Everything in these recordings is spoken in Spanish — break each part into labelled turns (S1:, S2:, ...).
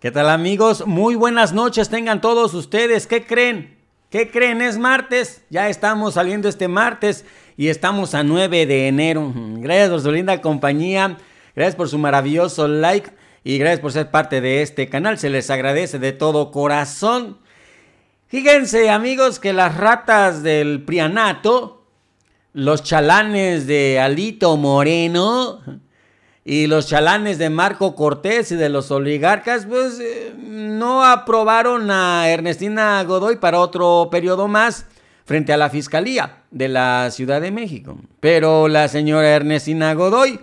S1: ¿Qué tal amigos? Muy buenas noches tengan todos ustedes. ¿Qué creen? ¿Qué creen? Es martes. Ya estamos saliendo este martes y estamos a 9 de enero. Mm, gracias por su linda compañía. Gracias por su maravilloso like y gracias por ser parte de este canal. Se les agradece de todo corazón. Fíjense amigos que las ratas del Prianato, los chalanes de Alito Moreno, y los chalanes de Marco Cortés y de los oligarcas, pues eh, no aprobaron a Ernestina Godoy para otro periodo más frente a la Fiscalía de la Ciudad de México. Pero la señora Ernestina Godoy,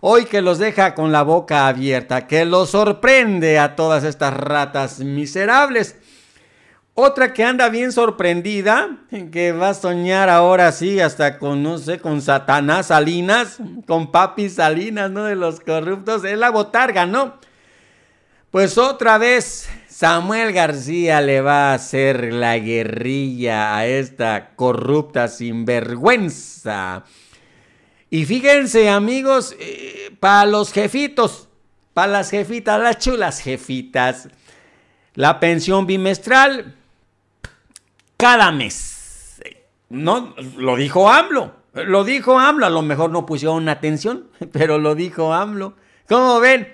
S1: hoy que los deja con la boca abierta, que los sorprende a todas estas ratas miserables, otra que anda bien sorprendida, que va a soñar ahora sí, hasta con, no sé, con Satanás Salinas, con Papi Salinas, ¿no? De los corruptos, es la botarga, ¿no? Pues otra vez Samuel García le va a hacer la guerrilla a esta corrupta sinvergüenza. Y fíjense amigos, eh, para los jefitos, para las jefitas, las chulas jefitas, la pensión bimestral cada mes. No, lo dijo AMLO. Lo dijo AMLO. A lo mejor no pusieron atención, pero lo dijo AMLO. ¿Cómo ven?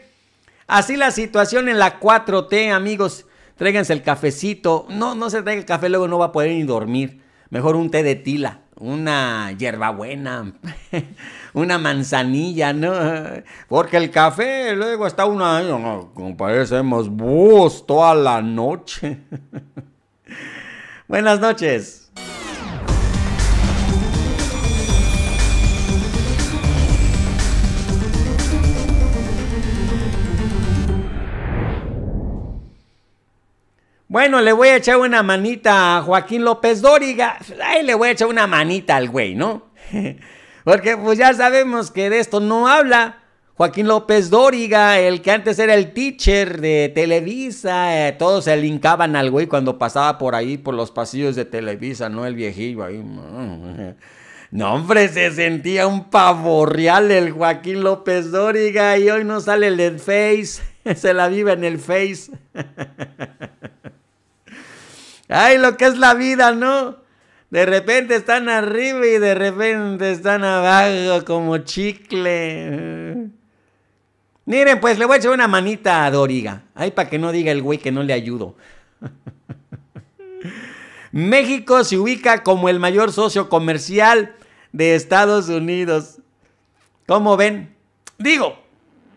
S1: Así la situación en la 4T, amigos. Tráiganse el cafecito. No, no se traiga el café, luego no va a poder ni dormir. Mejor un té de tila, una hierbabuena, una manzanilla, ¿no? Porque el café luego está una... No, parecemos búhos toda la noche. Buenas noches. Bueno, le voy a echar una manita a Joaquín López Dóriga. Ay, le voy a echar una manita al güey, ¿no? Porque pues ya sabemos que de esto no habla. Joaquín López Dóriga, el que antes era el teacher de Televisa, eh, todos se linkaban al güey cuando pasaba por ahí, por los pasillos de Televisa, ¿no? El viejillo ahí. No, hombre, se sentía un pavo real el Joaquín López Dóriga y hoy no sale el de Face, se la vive en el Face. Ay, lo que es la vida, ¿no? De repente están arriba y de repente están abajo como chicle. Miren, pues le voy a echar una manita a Doriga. Ahí para que no diga el güey que no le ayudo. México se ubica como el mayor socio comercial de Estados Unidos. ¿Cómo ven? Digo,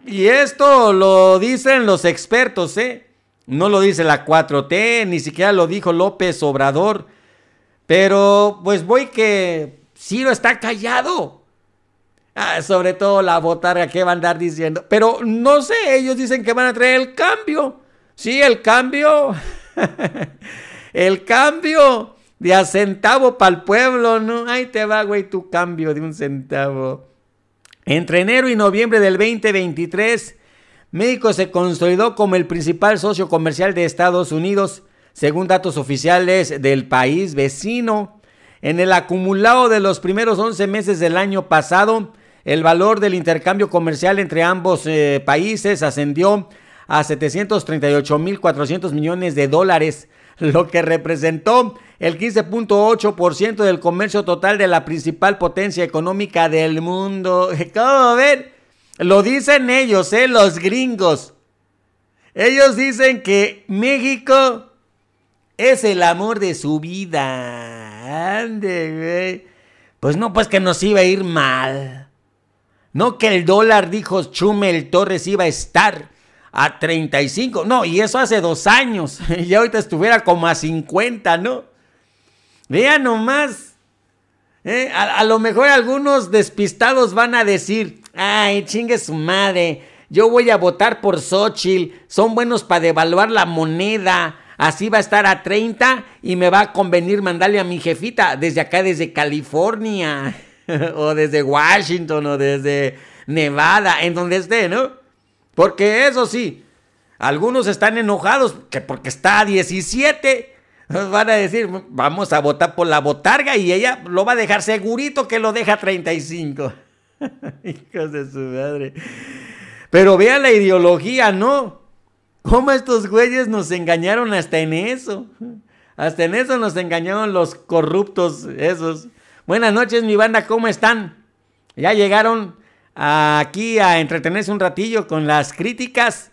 S1: y esto lo dicen los expertos, ¿eh? No lo dice la 4T, ni siquiera lo dijo López Obrador. Pero pues voy que Ciro está callado. Ah, sobre todo la botarga que va a andar diciendo. Pero no sé, ellos dicen que van a traer el cambio. Sí, el cambio. el cambio de a centavo para el pueblo, ¿no? Ahí te va, güey, tu cambio de un centavo. Entre enero y noviembre del 2023, México se consolidó como el principal socio comercial de Estados Unidos, según datos oficiales del país vecino. En el acumulado de los primeros 11 meses del año pasado, el valor del intercambio comercial entre ambos eh, países ascendió a 738.400 millones de dólares, lo que representó el 15.8% del comercio total de la principal potencia económica del mundo. ¿Cómo ver. Lo dicen ellos, ¿eh? los gringos. Ellos dicen que México es el amor de su vida. güey. Pues no, pues que nos iba a ir mal. No que el dólar, dijo Chumel Torres, iba a estar a 35. No, y eso hace dos años. Y ahorita estuviera como a 50, ¿no? Vean nomás. Eh, a, a, lo mejor algunos despistados van a decir, ay, chingue su madre, yo voy a votar por Xochitl, son buenos para devaluar la moneda, así va a estar a 30 y me va a convenir mandarle a mi jefita desde acá, desde California. o desde Washington o desde Nevada, en donde esté, ¿no? Porque eso sí, algunos están enojados que porque está a 17 van a decir, vamos a votar por la botarga y ella lo va a dejar segurito que lo deja 35. Hijos de su madre. Pero vean la ideología, ¿no? ¿Cómo estos güeyes nos engañaron hasta en eso? Hasta en eso nos engañaron los corruptos esos. Buenas noches, mi banda, ¿cómo están? Ya llegaron aquí a entretenerse un ratillo con las críticas.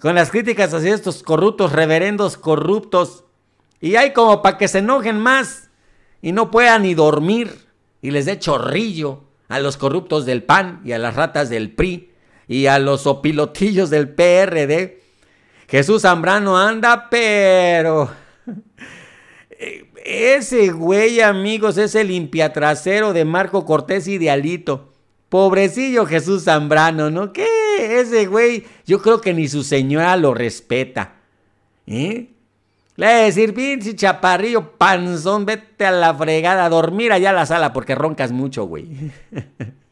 S1: Con las críticas hacia estos corruptos, reverendos corruptos. Y hay como para que se enojen más y no puedan ni dormir y les dé chorrillo a los corruptos del PAN y a las ratas del PRI y a los opilotillos del PRD. Jesús Zambrano anda, pero... Eh, ese güey, amigos, es el limpiatrasero de Marco Cortés Idealito. de Pobrecillo Jesús Zambrano, ¿no? ¿Qué? Ese güey, yo creo que ni su señora lo respeta. ¿Eh? Le voy a decir, pinche chaparrillo, panzón, vete a la fregada, a dormir allá a la sala porque roncas mucho, güey.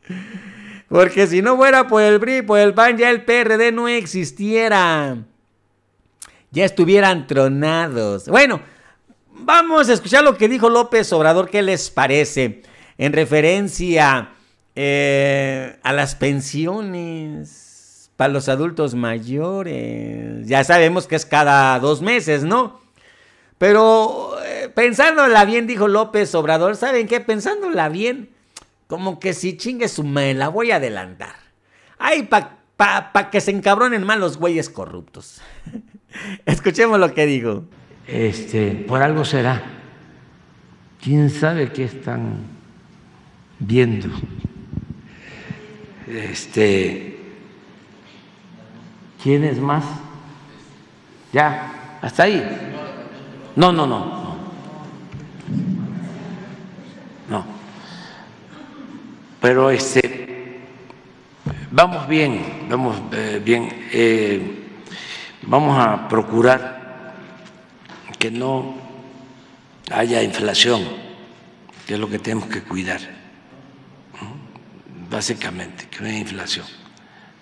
S1: porque si no fuera por el BRI, por el PAN, ya el PRD no existiera. Ya estuvieran tronados. Bueno, Vamos a escuchar lo que dijo López Obrador, ¿qué les parece? En referencia eh, a las pensiones para los adultos mayores. Ya sabemos que es cada dos meses, ¿no? Pero eh, pensándola bien, dijo López Obrador, ¿saben qué? Pensándola bien, como que si chingue su la voy a adelantar. Ay, para pa, que se encabronen mal los güeyes corruptos. Escuchemos lo que digo este, por
S2: algo será. ¿Quién sabe qué están viendo? Este, ¿Quién es más? ¿Ya? ¿Hasta ahí? No, no, no, no. Pero este, vamos bien, vamos eh, bien. Eh, vamos a procurar que no haya inflación, que es lo que tenemos que cuidar, básicamente, que no haya inflación,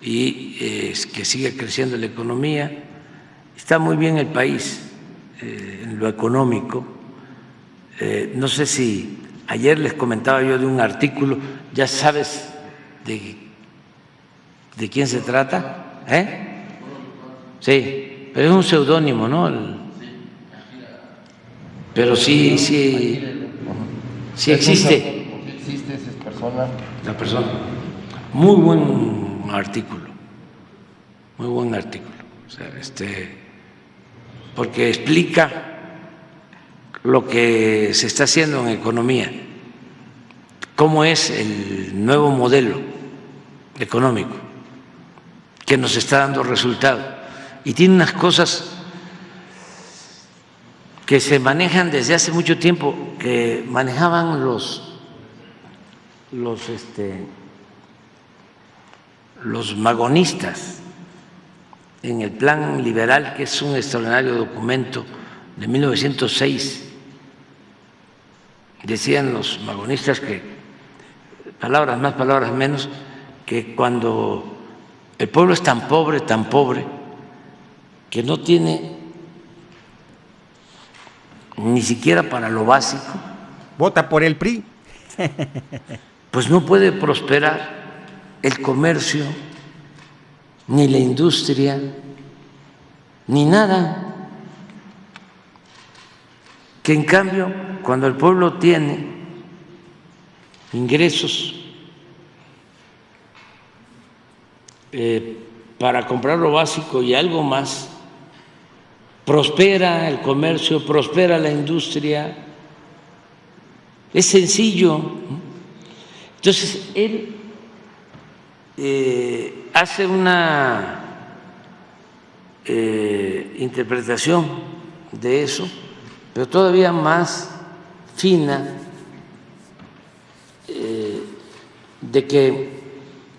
S2: y eh, que siga creciendo la economía. Está muy bien el país eh, en lo económico. Eh, no sé si ayer les comentaba yo de un artículo, ya sabes de, de quién se trata, ¿eh? Sí, pero es un seudónimo, ¿no? Pero sí, sí, sí existe. existe esa persona? La persona. Muy buen artículo, muy buen artículo. este, porque explica lo que se está haciendo en economía, cómo es el nuevo modelo económico que nos está dando resultado. Y tiene unas cosas que se manejan desde hace mucho tiempo, que manejaban los, los, este, los magonistas en el Plan Liberal, que es un extraordinario documento de 1906. Decían los magonistas que, palabras más, palabras menos, que cuando el pueblo es tan pobre, tan pobre, que no tiene ni siquiera para lo básico.
S1: Vota por el PRI.
S2: pues no puede prosperar el comercio, ni la industria, ni nada. Que en cambio, cuando el pueblo tiene ingresos eh, para comprar lo básico y algo más, prospera el comercio, prospera la industria. Es sencillo. Entonces, él eh, hace una eh, interpretación de eso, pero todavía más fina, eh, de que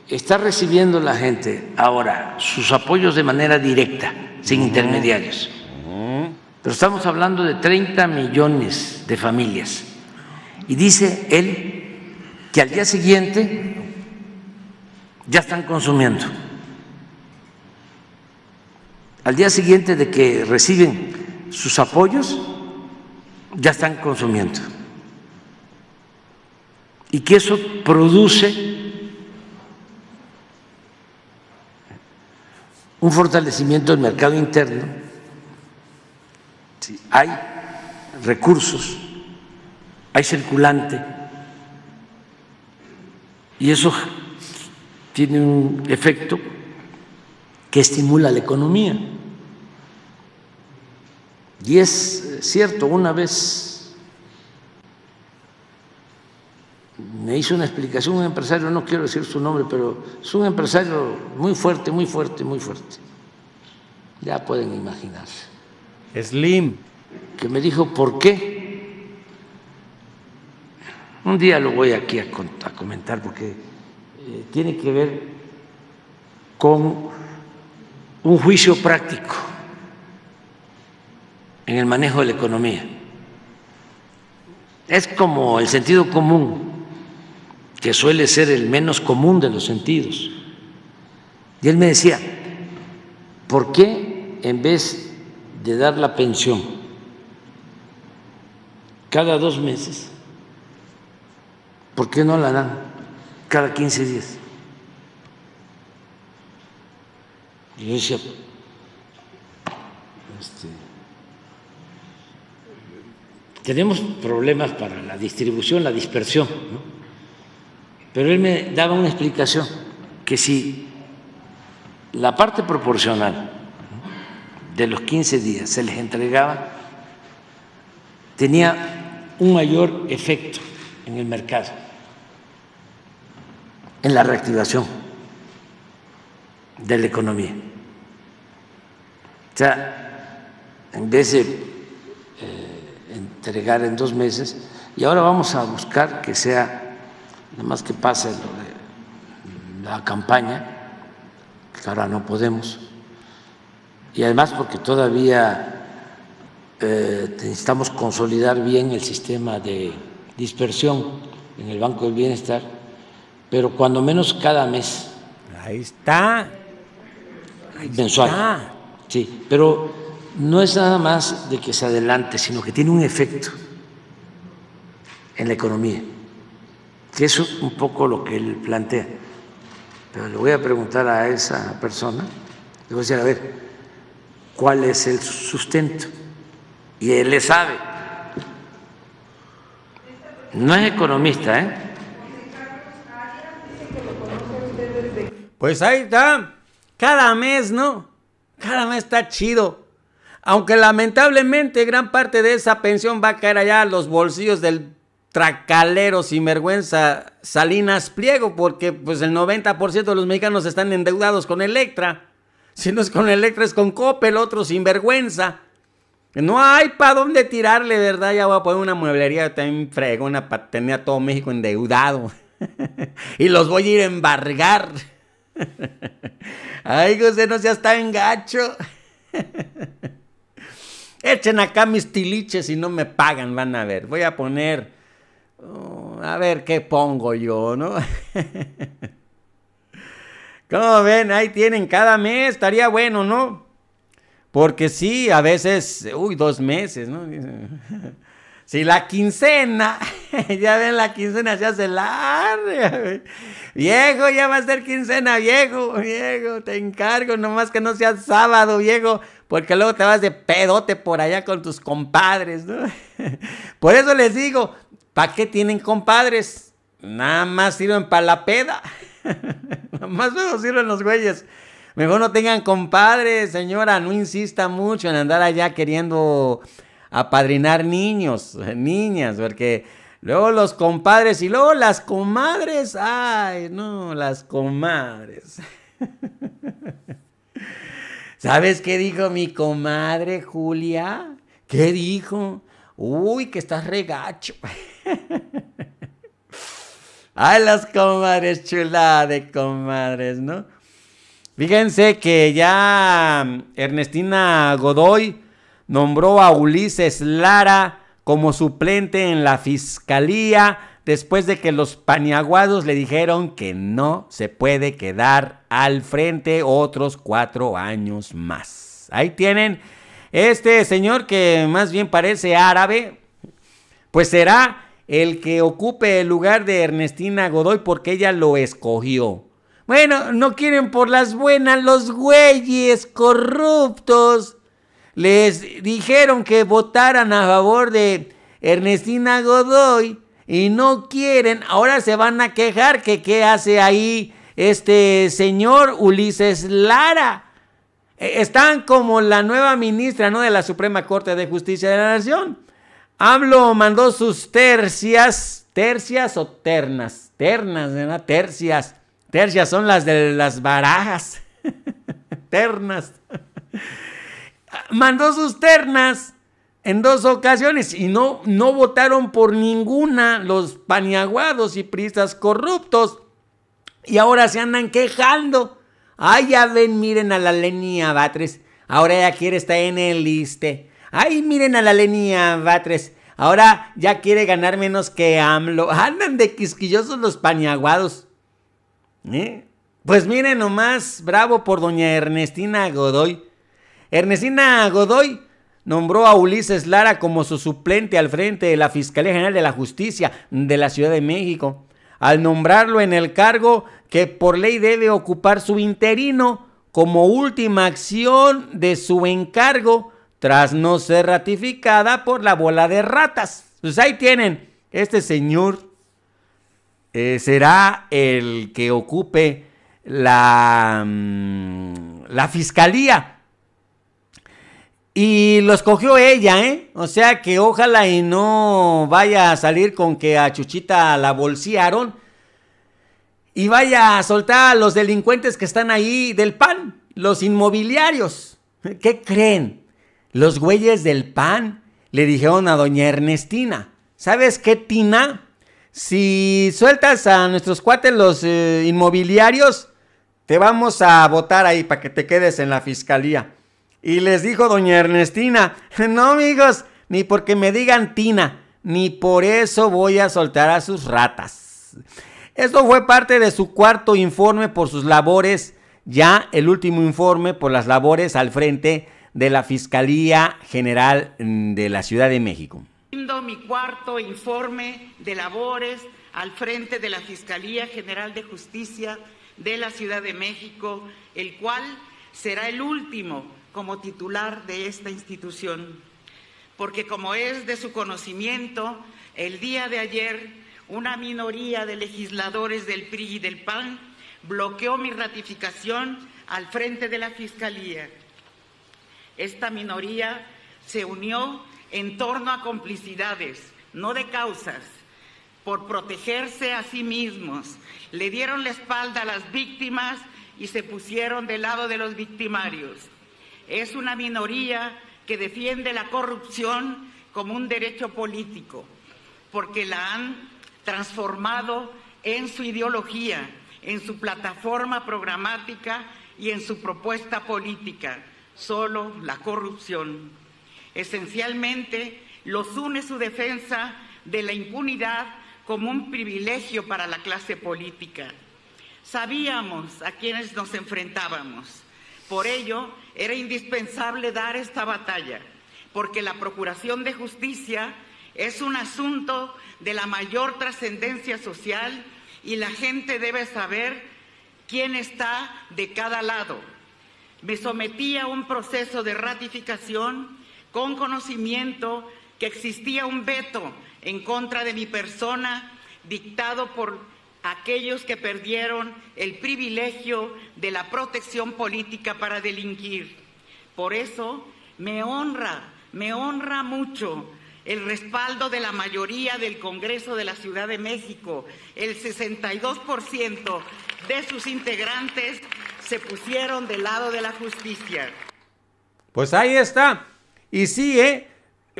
S2: está recibiendo la gente ahora sus apoyos de manera directa, sin intermediarios. Pero estamos hablando de 30 millones de familias. Y dice él que al día siguiente ya están consumiendo. Al día siguiente de que reciben sus apoyos, ya están consumiendo. Y que eso produce un fortalecimiento del mercado interno hay recursos, hay circulante y eso tiene un efecto que estimula la economía. Y es eh, cierto, una vez me hizo una explicación un empresario, no quiero decir su nombre, pero es un empresario muy fuerte, muy fuerte, muy fuerte. Ya pueden imaginarse. Slim, que me dijo, ¿por qué? Un día lo voy aquí a, comentar porque eh, tiene que ver con un juicio práctico en el manejo de la economía. Es como el sentido común, que suele ser el menos común de los sentidos. Y él me decía, ¿por qué en vez de dar la pensión cada dos meses, ¿por qué no la dan cada 15 días? Y decía, este, tenemos problemas para la distribución, la dispersión, ¿no? pero él me daba una explicación, que si la parte proporcional de los 15 días se les entregaba, tenía un mayor efecto en el mercado, en la reactivación de la economía. O sea, en vez de eh, entregar en dos meses, y ahora vamos a buscar que sea, nada más que pase lo de la campaña, que ahora no podemos y además porque todavía eh, necesitamos consolidar bien el sistema de dispersión en el Banco del Bienestar, pero cuando menos cada mes. Ahí está. mensual. Sí, pero no es nada más de que se adelante, sino que tiene un efecto en la economía, que es un poco lo que él plantea. Pero le voy a preguntar a esa persona, le voy a decir, a ver, cuál es el sustento. Y él le sabe. No es economista, ¿eh?
S1: Pues ahí está. Cada mes, ¿no? Cada mes está chido. Aunque lamentablemente gran parte de esa pensión va a caer allá a los bolsillos del tracalero sinvergüenza Salinas Pliego, porque pues el 90% de los mexicanos están endeudados con Electra. Si no es con Electra, es con Coppel, otro sinvergüenza. No hay para dónde tirarle, ¿verdad? Ya voy a poner una mueblería también fregona una tener a todo México endeudado. y los voy a ir a embargar. Ay, José, no seas tan
S3: gacho.
S1: Echen acá mis tiliches y no me pagan, van a ver. Voy a poner... Oh, a ver qué pongo yo, ¿no? ¿Cómo ven? Ahí tienen cada mes, estaría bueno, ¿no? Porque sí, a veces, uy, dos meses, ¿no? Si la quincena, ya ven, la quincena se hace larga. Viejo, ya va a ser quincena, viejo, viejo, te encargo, nomás que no sea sábado, viejo, porque luego te vas de pedote por allá con tus compadres, ¿no? Por eso les digo, ¿para qué tienen compadres? Nada más sirven para la peda. Más luego sirven los güeyes. Mejor no tengan compadres, señora. No insista mucho en andar allá queriendo apadrinar niños, niñas, porque luego los compadres y luego las comadres. Ay, no, las comadres. ¿Sabes qué dijo mi comadre Julia? ¿Qué dijo? Uy, que estás regacho. Ay, las comadres, chuladas de comadres, ¿no? Fíjense que ya mm, Ernestina Godoy nombró a Ulises Lara como suplente en la fiscalía después de que los paniaguados le dijeron que no se puede quedar al frente otros cuatro años más. Ahí tienen este señor que más bien parece árabe, pues será el que ocupe el lugar de Ernestina Godoy porque ella lo escogió. Bueno, no quieren por las buenas los güeyes corruptos. Les dijeron que votaran a favor de Ernestina Godoy y no quieren. Ahora se van a quejar que qué hace ahí este señor Ulises Lara. E, están como la nueva ministra ¿no? de la Suprema Corte de Justicia de la Nación hablo, mandó sus tercias, tercias o ternas, ternas, ¿verdad? Tercias. Tercias son las de las barajas, ternas. Mandó sus ternas en dos ocasiones y no, no votaron por ninguna los paniaguados y pristas corruptos. Y ahora se andan quejando. Ah, ya ven, miren a la Lenia Batres. Ahora ella quiere estar en el liste. Ay, miren a la Lenia Batres. Ahora ya quiere ganar menos que AMLO. Andan de quisquillosos los pañaguados! ¿Eh? Pues miren nomás, bravo por doña Ernestina Godoy. Ernestina Godoy nombró a Ulises Lara como su suplente al frente de la Fiscalía General de la Justicia de la Ciudad de México. Al nombrarlo en el cargo que por ley debe ocupar su interino como última acción de su encargo, tras no ser ratificada por la bola de ratas. Pues ahí tienen, este señor eh, será el que ocupe la, mm, la fiscalía. Y lo cogió ella, ¿eh? O sea que ojalá y no vaya a salir con que a Chuchita la bolsearon y vaya a soltar a los delincuentes que están ahí del pan, los inmobiliarios. ¿Qué creen? Los güeyes del PAN le dijeron a doña Ernestina, ¿sabes qué, Tina? Si sueltas a nuestros cuates los eh, inmobiliarios, te vamos a votar ahí para que te quedes en la fiscalía. Y les dijo doña Ernestina, no amigos, ni porque me digan Tina, ni por eso voy a soltar a sus ratas. Esto fue parte de su cuarto informe por sus labores, ya el último informe por las labores al frente de la Fiscalía General de la Ciudad de México.
S4: Mi cuarto informe de labores al frente de la Fiscalía General de Justicia de la Ciudad de México, el cual será el último como titular de esta institución. Porque como es de su conocimiento, el día de ayer una minoría de legisladores del PRI y del PAN bloqueó mi ratificación al frente de la Fiscalía esta minoría se unió en torno a complicidades, no de causas, por protegerse a sí mismos. Le dieron la espalda a las víctimas y se pusieron del lado de los victimarios. Es una minoría que defiende la corrupción como un derecho político, porque la han transformado en su ideología, en su plataforma programática y en su propuesta política solo la corrupción. Esencialmente los une su defensa de la impunidad como un privilegio para la clase política. Sabíamos a quienes nos enfrentábamos. Por ello, era indispensable dar esta batalla, porque la Procuración de Justicia es un asunto de la mayor trascendencia social y la gente debe saber quién está de cada lado me sometí a un proceso de ratificación con conocimiento que existía un veto en contra de mi persona dictado por aquellos que perdieron el privilegio de la protección política para delinquir. Por eso me honra, me honra mucho el respaldo de la mayoría del Congreso de la Ciudad de México, el 62% de sus integrantes se pusieron del lado de la justicia.
S1: Pues ahí está. Y sigue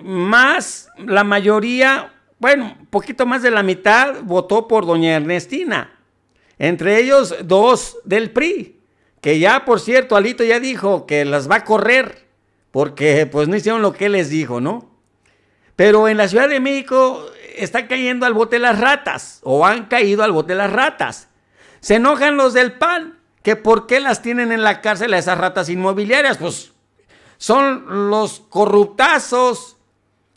S1: más la mayoría, bueno, poquito más de la mitad votó por doña Ernestina. Entre ellos dos del PRI, que ya por cierto, Alito ya dijo que las va a correr, porque pues no hicieron lo que les dijo, ¿no? Pero en la Ciudad de México están cayendo al bote las ratas, o han caído al bote las ratas. Se enojan los del PAN, que por qué las tienen en la cárcel a esas ratas inmobiliarias, pues son los corruptazos.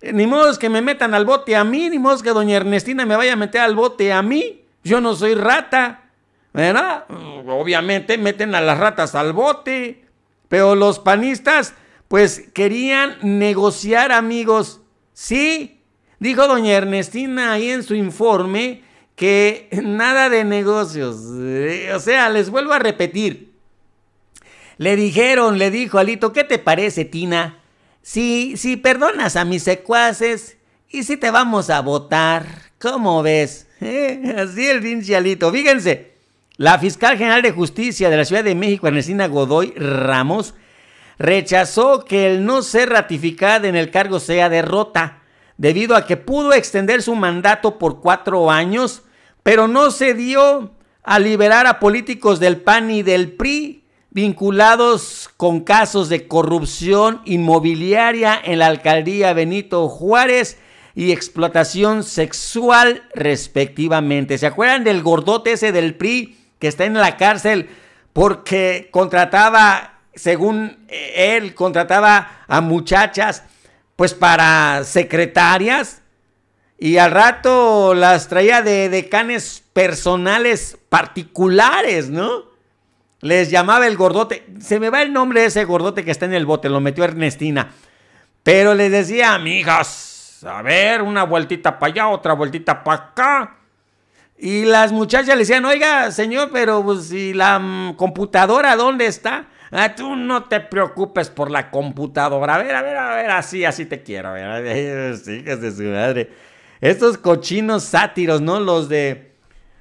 S1: Eh, ni modo es que me metan al bote a mí, ni modo es que doña Ernestina me vaya a meter al bote a mí. Yo no soy rata, ¿verdad? Mm, obviamente meten a las ratas al bote, pero los panistas pues querían negociar amigos, ¿sí? Dijo doña Ernestina ahí en su informe que nada de negocios. Eh, o sea, les vuelvo a repetir. Le dijeron, le dijo Alito, ¿qué te parece, Tina? Si, si perdonas a mis secuaces y si te vamos a votar, ¿cómo ves? Así el pinche Alito. Fíjense, la fiscal general de justicia de la Ciudad de México, Ernestina Godoy Ramos, rechazó que el no ser ratificada en el cargo sea derrota debido a que pudo extender su mandato por cuatro años pero no se dio a liberar a políticos del PAN y del PRI vinculados con casos de corrupción inmobiliaria en la alcaldía Benito Juárez y explotación sexual respectivamente. ¿Se acuerdan del gordote ese del PRI que está en la cárcel porque contrataba, según él, contrataba a muchachas pues para secretarias? Y al rato las traía de decanes personales particulares, ¿no? Les llamaba el gordote. Se me va el nombre de ese gordote que está en el bote, lo metió Ernestina. Pero les decía, amigas, a ver, una vueltita para allá, otra vueltita para acá. Y las muchachas le decían, oiga, señor, pero pues, si la mm, computadora dónde está? Ah, tú no te preocupes por la computadora. A ver, a ver, a ver, así, así te quiero. A ver, sí, que de su madre. Estos cochinos sátiros, ¿no? Los de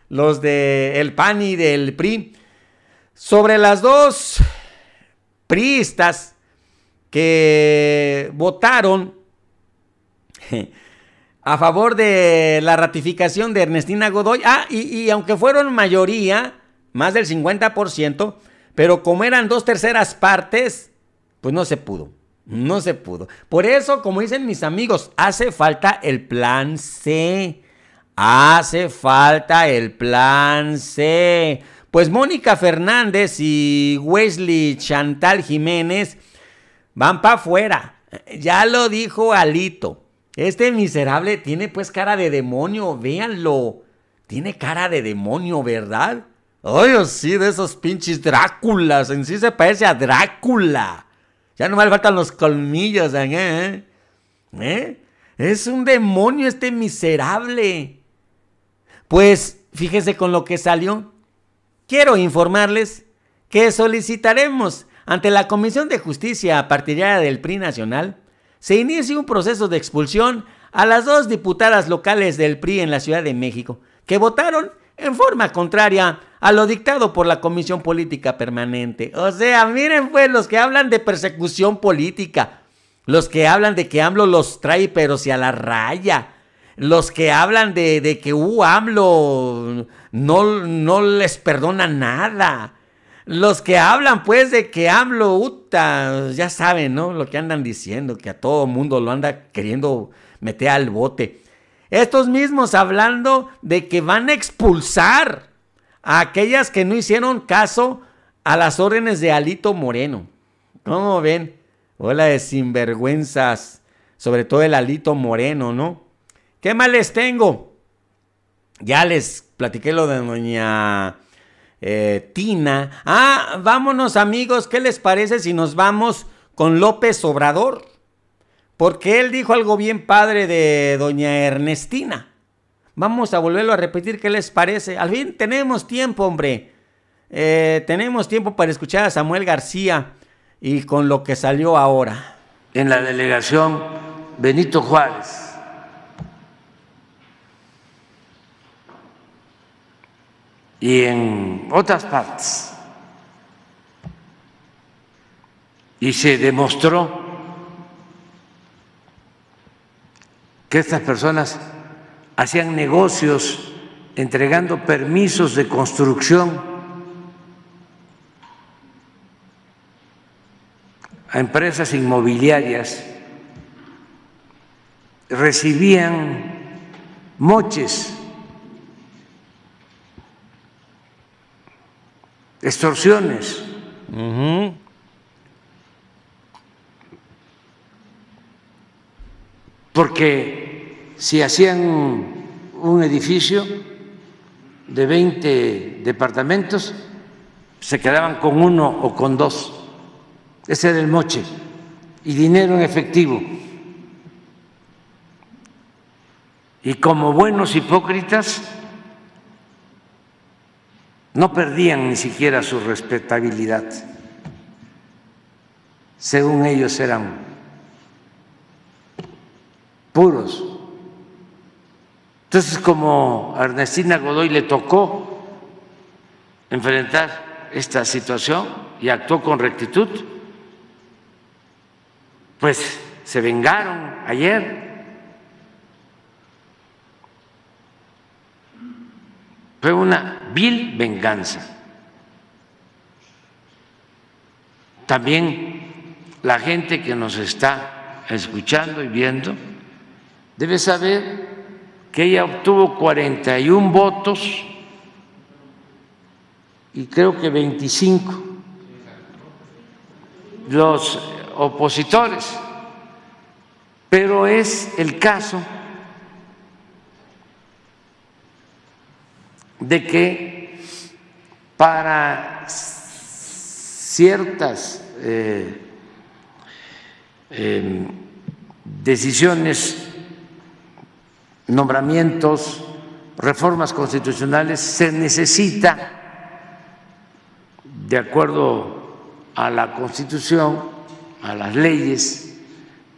S1: los de el PAN y del PRI. Sobre las dos priistas que votaron a favor de la ratificación de Ernestina Godoy. Ah, y, y aunque fueron mayoría, más del 50%, pero como eran dos terceras partes, pues no se pudo. No se pudo. Por eso, como dicen mis amigos, hace falta el plan C. Hace falta el plan C. Pues Mónica Fernández y Wesley Chantal Jiménez van para afuera. Ya lo dijo Alito. Este miserable tiene pues cara de demonio, véanlo. Tiene cara de demonio, ¿verdad? Ay, sí, de esos pinches Dráculas. En sí se parece a Drácula. Ya no me faltan los colmillos. ¿eh? ¿eh? Es un demonio este miserable. Pues fíjese con lo que salió. Quiero informarles que solicitaremos ante la Comisión de Justicia partidaria del PRI Nacional se inicie un proceso de expulsión a las dos diputadas locales del PRI en la Ciudad de México que votaron en forma contraria a lo dictado por la Comisión Política Permanente. O sea, miren pues los que hablan de persecución política, los que hablan de que AMLO los trae pero si a la raya, los que hablan de, que uh, AMLO no, no les perdona nada. Los que hablan, pues, de que AMLO, uta, ya saben, ¿no? Lo que andan diciendo, que a todo mundo lo anda queriendo meter al bote. Estos mismos hablando de que van a expulsar aquellas que no hicieron caso a las órdenes de Alito Moreno. ¿Cómo ven? Hola de sinvergüenzas, sobre todo el Alito Moreno, ¿no? ¿Qué más les tengo? Ya les platiqué lo de doña eh, Tina. Ah, vámonos amigos, ¿qué les parece si nos vamos con López Obrador? Porque él dijo algo bien padre de doña Ernestina. Vamos a volverlo a repetir, ¿qué les parece? Al fin tenemos tiempo, hombre. Eh, tenemos tiempo para escuchar a Samuel García y con lo que salió ahora. En la delegación Benito Juárez.
S2: Y en otras partes. Y se demostró que estas personas hacían negocios entregando permisos de construcción a empresas inmobiliarias, recibían moches, extorsiones. Porque si hacían un edificio de 20 departamentos, se quedaban con uno o con dos. Ese era el moche. Y dinero en efectivo. Y como buenos hipócritas, no perdían ni siquiera su respetabilidad. Según ellos eran puros entonces, como a Ernestina Godoy le tocó enfrentar esta situación y actuó con rectitud, pues se vengaron ayer. Fue una vil venganza. También la gente que nos está escuchando y viendo debe saber que ella obtuvo 41 votos y creo que 25 los opositores, pero es el caso de que para ciertas eh, em, decisiones nombramientos, reformas constitucionales, se necesita, de acuerdo a la Constitución, a las leyes,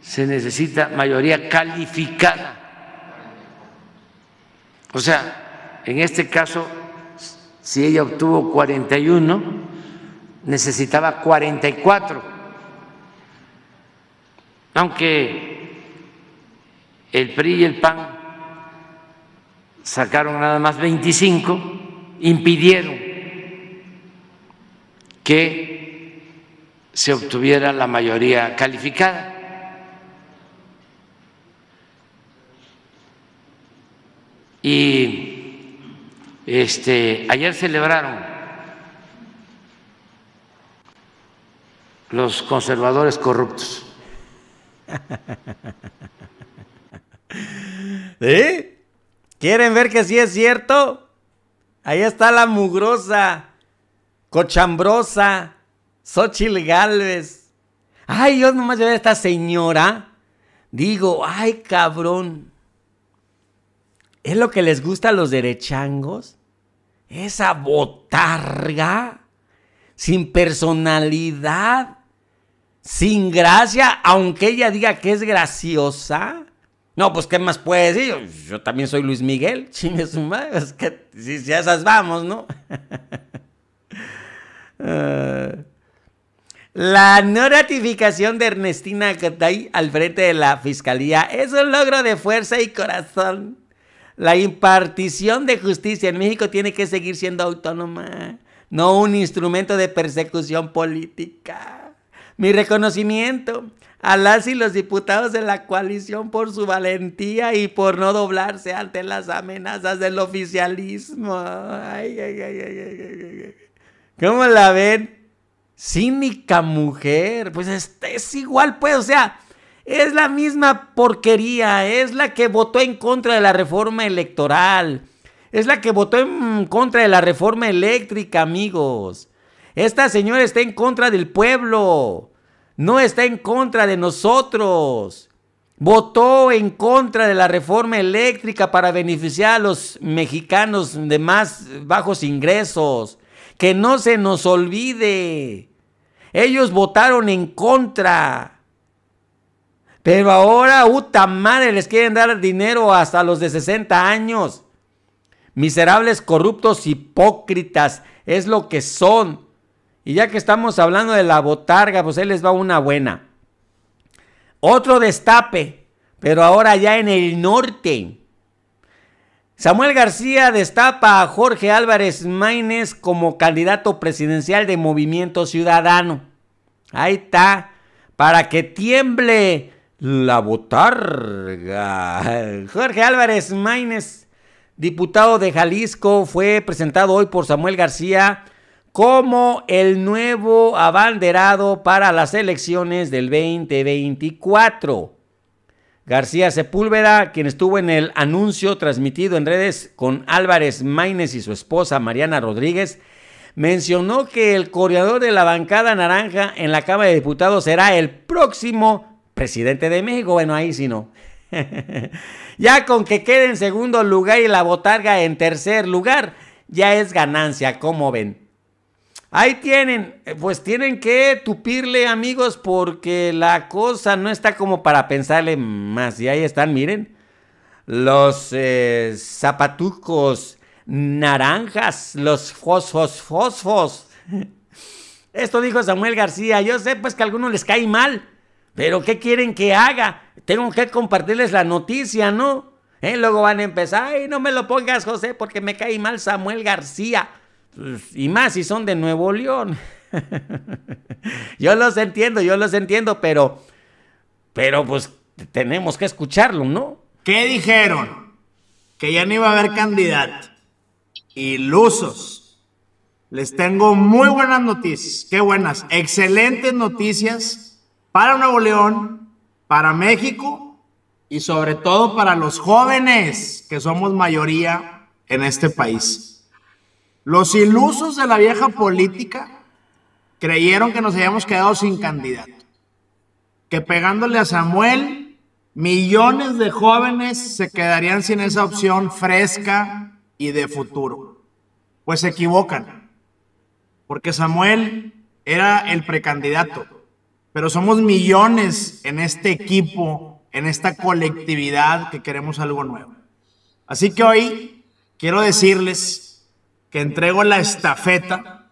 S2: se necesita mayoría calificada. O sea, en este caso, si ella obtuvo 41, necesitaba 44. Aunque el PRI y el PAN sacaron nada más 25, impidieron que se obtuviera la mayoría calificada. Y este, ayer celebraron los conservadores
S1: corruptos. ¿Eh? ¿Quieren ver que sí es cierto? Ahí está la mugrosa, cochambrosa, Xochil Galvez. Ay, yo nomás veo a esta señora. Digo, ay, cabrón. ¿Es lo que les gusta a los derechangos? Esa botarga, sin personalidad, sin gracia, aunque ella diga que es graciosa. No, pues qué más puedes decir. Yo, también soy Luis Miguel, chingue su Es que si, esas vamos, ¿no? Ah. la no ratificación de Ernestina Gatay al frente de la Fiscalía es un logro de fuerza y corazón. La impartición de justicia en México tiene que seguir siendo autónoma, no un instrumento de persecución política. Mi reconocimiento a las y los diputados de la coalición por su valentía y por no doblarse ante las amenazas del oficialismo. Ay, ay, ay, ay, ay, ¿Cómo la ven? Cínica mujer. Pues es igual, pues, o sea, es la misma porquería, es la que votó en contra de la reforma electoral. Es la que votó en contra de la reforma eléctrica, amigos. Esta señora está en contra del pueblo no está en contra de nosotros. Votó en contra de la reforma eléctrica para beneficiar a los mexicanos de más bajos ingresos. Que no se nos olvide. Ellos votaron en contra. Pero ahora, puta madre, les quieren dar dinero hasta los de 60 años. Miserables, corruptos, hipócritas. Es lo que son. Y ya que estamos hablando de la botarga, pues él les va una buena. Otro destape, pero ahora ya en el norte. Samuel García destapa a Jorge Álvarez Maínez como candidato presidencial de Movimiento Ciudadano. Ahí está, para que tiemble la botarga. Jorge Álvarez Maínez, diputado de Jalisco, fue presentado hoy por Samuel García como el nuevo abanderado para las elecciones del 2024. García Sepúlveda, quien estuvo en el anuncio transmitido en redes con Álvarez Maínez y su esposa Mariana Rodríguez, mencionó que el coordinador de la bancada naranja en la Cámara de Diputados será el próximo presidente de México. Bueno, ahí sí no. ya con que quede en segundo lugar y la botarga en tercer lugar, ya es ganancia, como ven. Ahí tienen, eh, pues tienen que tupirle amigos porque la cosa no está como para pensarle más. Y ahí están, miren, los eh, zapatucos naranjas, los fosfos, fosfos. Esto dijo Samuel García. Yo sé pues que a algunos les cae mal, pero ¿qué quieren que haga? Tengo que compartirles la noticia, ¿no? Eh, luego van a empezar, ay, no me lo pongas José porque me cae mal Samuel García. Pues, y más si son de Nuevo León. yo los entiendo, yo los entiendo, pero, pero pues tenemos que escucharlo, ¿no? ¿Qué dijeron?
S3: Que ya no iba a haber candidato. Ilusos. Les tengo muy buenas noticias. Qué buenas. Excelentes noticias para Nuevo León, para México y sobre todo para los jóvenes que somos mayoría en este país. Los ilusos de la vieja política creyeron que nos habíamos quedado sin candidato. Que pegándole a Samuel, millones de jóvenes se quedarían sin esa opción fresca y de futuro. Pues se equivocan. Porque Samuel era el precandidato. Pero somos millones en este equipo, en esta colectividad que queremos algo nuevo. Así que hoy quiero decirles que entrego la estafeta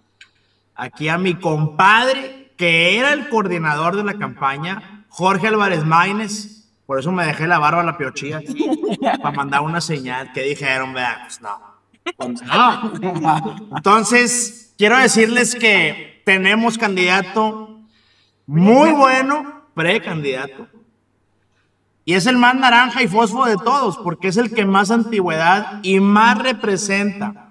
S3: aquí a mi compadre, que era el coordinador de la campaña, Jorge Álvarez Maínez. Por eso me dejé la barba a la piochilla para mandar una señal que dijeron, vea, pues pues no. Entonces, quiero decirles que tenemos candidato muy bueno, precandidato. Y es el más naranja y fósforo de todos, porque es el que más antigüedad y más representa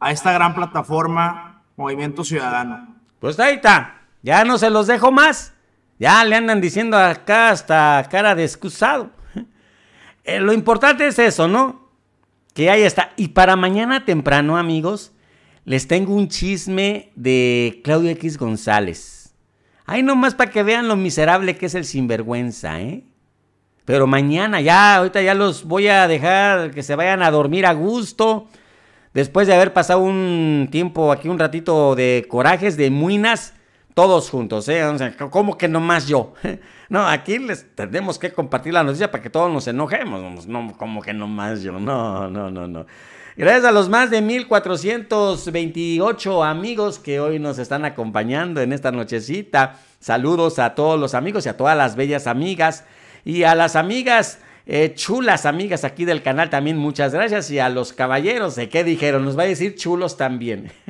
S3: a esta gran plataforma Movimiento Ciudadano. Pues ahí está, ya no se los dejo más.
S1: Ya le andan diciendo acá hasta cara de excusado. Eh, lo importante es eso, ¿no? Que ahí está. Y para mañana temprano, amigos, les tengo un chisme de Claudio X González. Ahí nomás para que vean lo miserable que es el sinvergüenza, ¿eh? Pero mañana ya, ahorita ya los voy a dejar que se vayan a dormir a gusto después de haber pasado un tiempo aquí, un ratito de corajes, de muinas, todos juntos, ¿eh? O sea, ¿cómo que más yo? No, aquí les tenemos que compartir la noticia para que todos nos enojemos. No, como que más yo? No, no, no, no. Gracias a los más de 1428 amigos que hoy nos están acompañando en esta nochecita. Saludos a todos los amigos y a todas las bellas amigas. Y a las amigas eh, chulas amigas aquí del canal también, muchas gracias. Y a los caballeros, ¿de qué dijeron? Nos va a decir chulos también.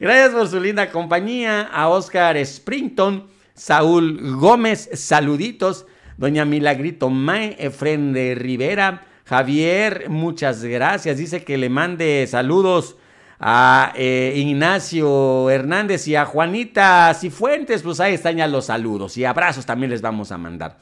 S1: gracias por su linda compañía. A Oscar Springton, Saúl Gómez, saluditos. Doña Milagrito May Efren de Rivera, Javier, muchas gracias. Dice que le mande saludos a eh, Ignacio Hernández y a Juanita Cifuentes. Pues ahí están ya los saludos y abrazos también les vamos a mandar.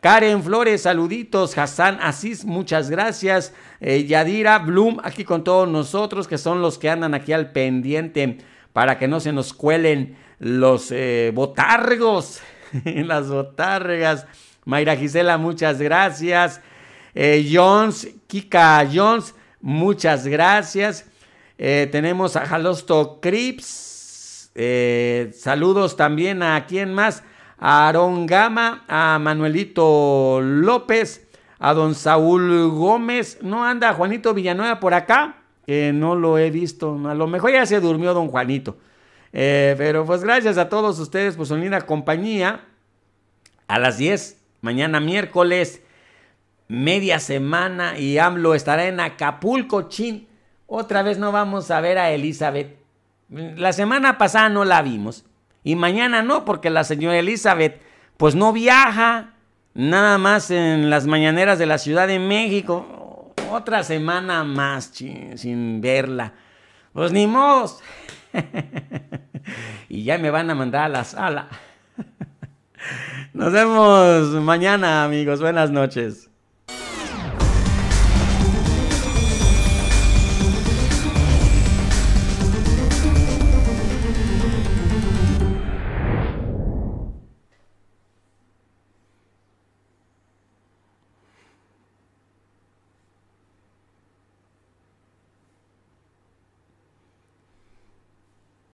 S1: Karen Flores, saluditos. Hassan Asís, muchas gracias. Eh, Yadira Bloom, aquí con todos nosotros, que son los que andan aquí al pendiente para que no se nos cuelen los eh, botargos. Las botargas. Mayra Gisela, muchas gracias. Eh, Jones, Kika Jones, muchas gracias. tenemos a Jalosto Crips. saludos también a quién más a Aarón Gama, a Manuelito López, a don Saúl Gómez. ¿No anda Juanito Villanueva por acá? Que no lo he visto. A lo mejor ya se durmió don Juanito. Eh, pero pues gracias a todos ustedes por su linda compañía. A las 10, mañana miércoles, media semana, y AMLO estará en Acapulco, Chin. Otra vez no vamos a ver a Elizabeth. La semana pasada no la vimos y mañana no, porque la señora Elizabeth pues no viaja, nada más en las mañaneras de la Ciudad de México, otra semana más sin verla. Pues ni modos. y ya me van a mandar a la sala. Nos vemos mañana, amigos. Buenas noches.